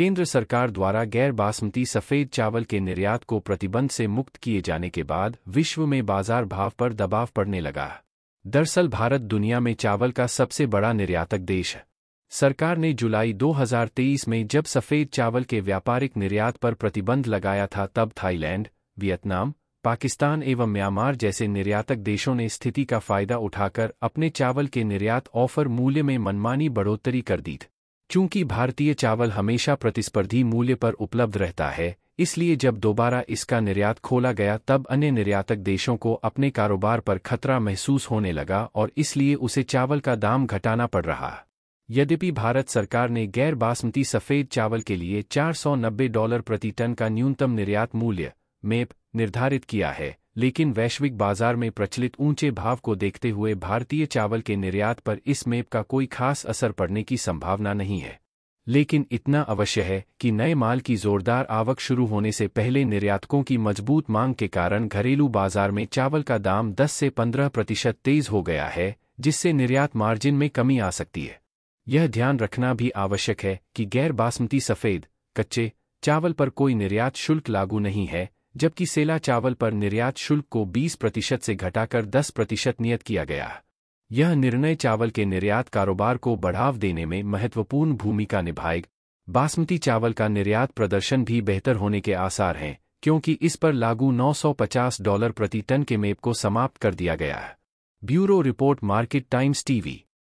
केंद्र सरकार द्वारा गैर बासमती सफ़ेद चावल के निर्यात को प्रतिबंध से मुक्त किए जाने के बाद विश्व में बाजार भाव पर दबाव पड़ने लगा दरअसल भारत दुनिया में चावल का सबसे बड़ा निर्यातक देश है सरकार ने जुलाई 2023 में जब सफ़ेद चावल के व्यापारिक निर्यात पर प्रतिबंध लगाया था तब थाईलैंड वियतनाम पाकिस्तान एवं म्यांमार जैसे निर्यातक देशों ने स्थिति का फायदा उठाकर अपने चावल के निर्यात ऑफर मूल्य में मनमानी बढ़ोतरी कर दी चूंकि भारतीय चावल हमेशा प्रतिस्पर्धी मूल्य पर उपलब्ध रहता है इसलिए जब दोबारा इसका निर्यात खोला गया तब अन्य निर्यातक देशों को अपने कारोबार पर खतरा महसूस होने लगा और इसलिए उसे चावल का दाम घटाना पड़ रहा यद्यपि भारत सरकार ने गैर बासमती सफ़ेद चावल के लिए 490 डॉलर प्रति टन का न्यूनतम निर्यात मूल्य मेप निर्धारित किया है लेकिन वैश्विक बाजार में प्रचलित ऊंचे भाव को देखते हुए भारतीय चावल के निर्यात पर इस मेप का कोई खास असर पड़ने की संभावना नहीं है लेकिन इतना अवश्य है कि नए माल की जोरदार आवक शुरू होने से पहले निर्यातकों की मजबूत मांग के कारण घरेलू बाजार में चावल का दाम 10 से 15 प्रतिशत तेज हो गया है जिससे निर्यात मार्जिन में कमी आ सकती है यह ध्यान रखना भी आवश्यक है कि गैर बासमती सफ़ेद कच्चे चावल पर कोई निर्यात शुल्क लागू नहीं है जबकि सेला चावल पर निर्यात शुल्क को 20 प्रतिशत से घटाकर 10 प्रतिशत नियत किया गया यह निर्णय चावल के निर्यात कारोबार को बढ़ाव देने में महत्वपूर्ण भूमिका निभाएगा बासमती चावल का निर्यात प्रदर्शन भी बेहतर होने के आसार हैं क्योंकि इस पर लागू 950 डॉलर प्रति टन के मेप को समाप्त कर दिया गया है bureau report market times TV